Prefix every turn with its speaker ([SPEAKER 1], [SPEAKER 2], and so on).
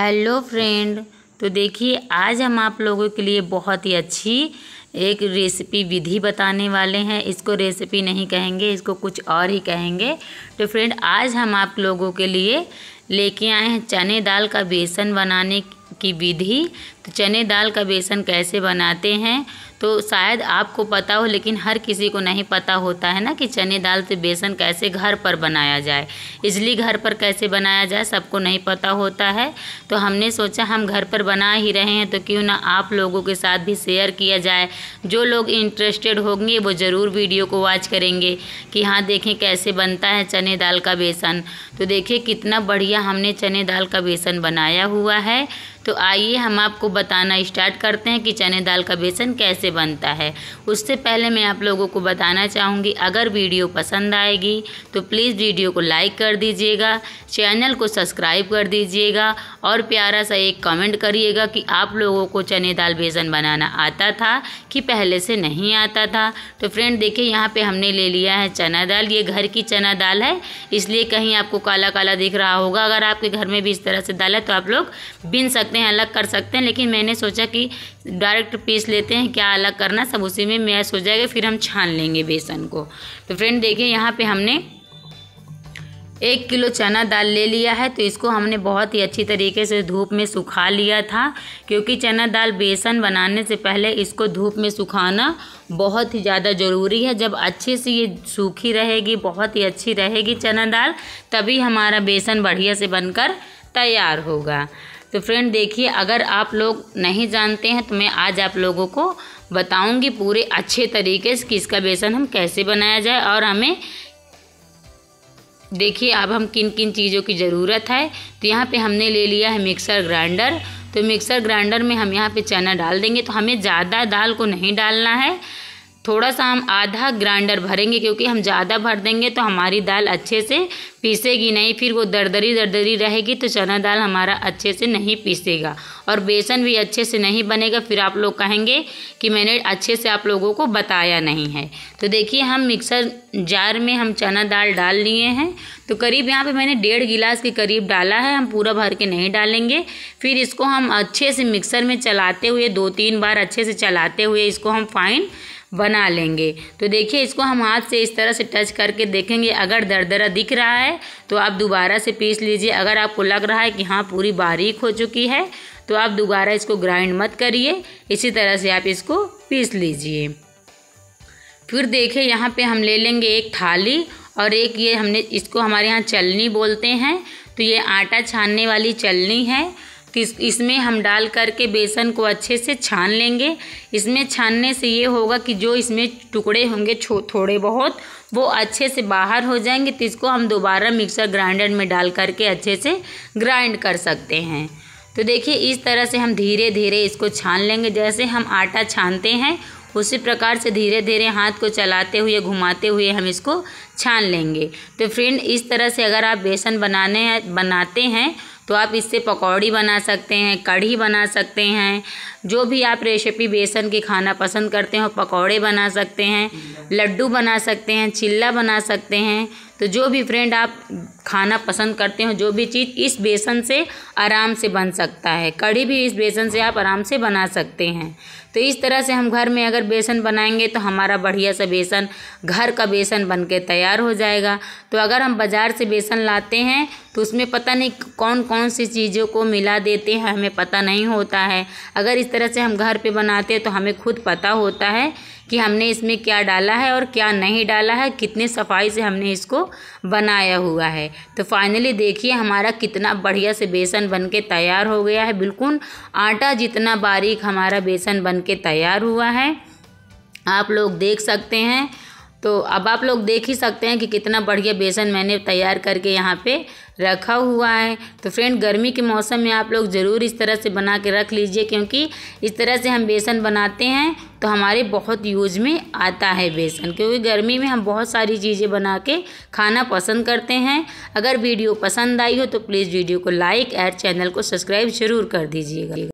[SPEAKER 1] hello friend तो देखिए आज हम आप लोगों के लिए बहुत ही अच्छी एक रेसिपी विधि बताने वाले हैं इसको रेसिपी नहीं कहेंगे इसको कुछ और ही कहेंगे तो फ्रेंड आज हम आप लोगों के लिए लेके आए हैं चने दाल का बेसन बनाने की विधि तो चने दाल का बेसन कैसे बनाते हैं तो शायद आपको पता हो लेकिन हर किसी को नहीं पता होता है ना कि चने दाल से बेसन कैसे घर पर बनाया जाए इजली घर पर कैसे बनाया जाए सबको नहीं पता होता है तो हमने सोचा हम घर पर बना ही रहे हैं तो क्यों ना आप लोगों के साथ भी शेयर किया जाए जो लोग इंटरेस्टेड होंगे वो ज़रूर वीडियो को वॉच करेंगे कि हाँ देखें कैसे बनता है चने दाल का बेसन तो देखिए कितना बढ़िया हमने चने दाल का बेसन बनाया हुआ है तो आइए हम आपको बताना स्टार्ट करते हैं कि चने दाल का बेसन कैसे बनता है उससे पहले मैं आप लोगों को बताना चाहूँगी अगर वीडियो पसंद आएगी तो प्लीज़ वीडियो को लाइक कर दीजिएगा चैनल को सब्सक्राइब कर दीजिएगा और प्यारा सा एक कमेंट करिएगा कि आप लोगों को चने दाल बेसन बनाना आता था कि पहले से नहीं आता था तो फ्रेंड देखिए यहाँ पर हमने ले लिया है चना दाल ये घर की चना दाल है इसलिए कहीं आपको काला काला दिख रहा होगा अगर आपके घर में भी इस तरह से दाल है तो आप लोग बिन सकते हैं अलग कर सकते हैं लेकिन लेकिन मैंने सोचा कि डायरेक्ट पीस लेते हैं क्या अलग करना सब उसी में मैश हो जाएगा फिर हम छान लेंगे बेसन को तो फ्रेंड देखिए यहाँ पे हमने एक किलो चना दाल ले लिया है तो इसको हमने बहुत ही अच्छी तरीके से धूप में सुखा लिया था क्योंकि चना दाल बेसन बनाने से पहले इसको धूप में सुखाना बहुत ही ज़्यादा ज़रूरी है जब अच्छे से ये सूखी रहेगी बहुत ही अच्छी रहेगी चना दाल तभी हमारा बेसन बढ़िया से बनकर तैयार होगा तो फ्रेंड देखिए अगर आप लोग नहीं जानते हैं तो मैं आज आप लोगों को बताऊंगी पूरे अच्छे तरीके से कि इसका बेसन हम कैसे बनाया जाए और हमें देखिए अब हम किन किन चीज़ों की ज़रूरत है तो यहाँ पे हमने ले लिया है मिक्सर ग्राइंडर तो मिक्सर ग्राइंडर में हम यहाँ पे चना डाल देंगे तो हमें ज़्यादा दाल को नहीं डालना है थोड़ा सा हम आधा ग्राइंडर भरेंगे क्योंकि हम ज़्यादा भर देंगे तो हमारी दाल अच्छे से पीसेगी नहीं फिर वो दरदरी दरदरी रहेगी तो चना दाल हमारा अच्छे से नहीं पीसेगा और बेसन भी अच्छे से नहीं बनेगा फिर आप लोग कहेंगे कि मैंने अच्छे से आप लोगों को बताया नहीं है तो देखिए हम मिक्सर जार में हम चना दाल डाल लिए हैं तो करीब यहाँ पर मैंने डेढ़ गिलास के करीब डाला है हम पूरा भर के नहीं डालेंगे फिर इसको हम अच्छे से मिक्सर में चलाते हुए दो तीन बार अच्छे से चलाते हुए इसको हम फाइन बना लेंगे तो देखिए इसको हम हाथ से इस तरह से टच करके देखेंगे अगर दरदरा दिख रहा है तो आप दोबारा से पीस लीजिए अगर आपको लग रहा है कि हाँ पूरी बारीक हो चुकी है तो आप दोबारा इसको ग्राइंड मत करिए इसी तरह से आप इसको पीस लीजिए फिर देखिए यहाँ पे हम ले लेंगे एक थाली और एक ये हमने इसको हमारे यहाँ चलनी बोलते हैं तो ये आटा छानने वाली चलनी है तो इसमें हम डाल करके बेसन को अच्छे से छान लेंगे इसमें छानने से ये होगा कि जो इसमें टुकड़े होंगे थोड़े बहुत वो अच्छे से बाहर हो जाएंगे तो इसको हम दोबारा मिक्सर ग्राइंडर में डाल करके अच्छे से ग्राइंड कर सकते हैं तो देखिए इस तरह से हम धीरे धीरे इसको छान लेंगे जैसे हम आटा छानते हैं उसी प्रकार से धीरे धीरे हाथ को चलाते हुए घुमाते हुए हम इसको छान लेंगे तो फ्रेंड इस तरह से अगर आप बेसन बनाने बनाते हैं तो आप इससे पकौड़ी बना सकते हैं कढ़ी बना सकते हैं जो भी आप रेसिपी बेसन के खाना पसंद करते हो पकौड़े बना सकते हैं लड्डू बना सकते हैं चिल्ला बना सकते हैं तो जो भी फ्रेंड आप खाना पसंद करते हो जो भी चीज़ इस बेसन से आराम से बन सकता है कढ़ी भी इस बेसन से आप आराम से बना सकते हैं तो इस तरह से हम घर में अगर बेसन बनाएंगे तो हमारा बढ़िया सा बेसन घर का बेसन बन के तैयार हो जाएगा तो अगर हम बाज़ार से बेसन लाते हैं तो उसमें पता नहीं कौन कौन सी चीज़ों को मिला देते हैं हमें पता नहीं होता है अगर इस तरह से हम घर पे बनाते हैं तो हमें खुद पता होता है कि हमने इसमें क्या डाला है और क्या नहीं डाला है कितने सफाई से हमने इसको बनाया हुआ है तो फाइनली देखिए हमारा कितना बढ़िया से बेसन बन के तैयार हो गया है बिल्कुल आटा जितना बारीक हमारा बेसन बन बनके तैयार हुआ है आप लोग देख सकते हैं तो अब आप लोग देख ही सकते हैं कि कितना बढ़िया बेसन मैंने तैयार करके यहाँ पे रखा हुआ है तो फ्रेंड गर्मी के मौसम में आप लोग ज़रूर इस तरह से बना के रख लीजिए क्योंकि इस तरह से हम बेसन बनाते हैं तो हमारे बहुत यूज में आता है बेसन क्योंकि गर्मी में हम बहुत सारी चीज़ें बना के खाना पसंद करते हैं अगर वीडियो पसंद आई हो तो प्लीज़ वीडियो को लाइक और चैनल को सब्सक्राइब ज़रूर कर दीजिएगा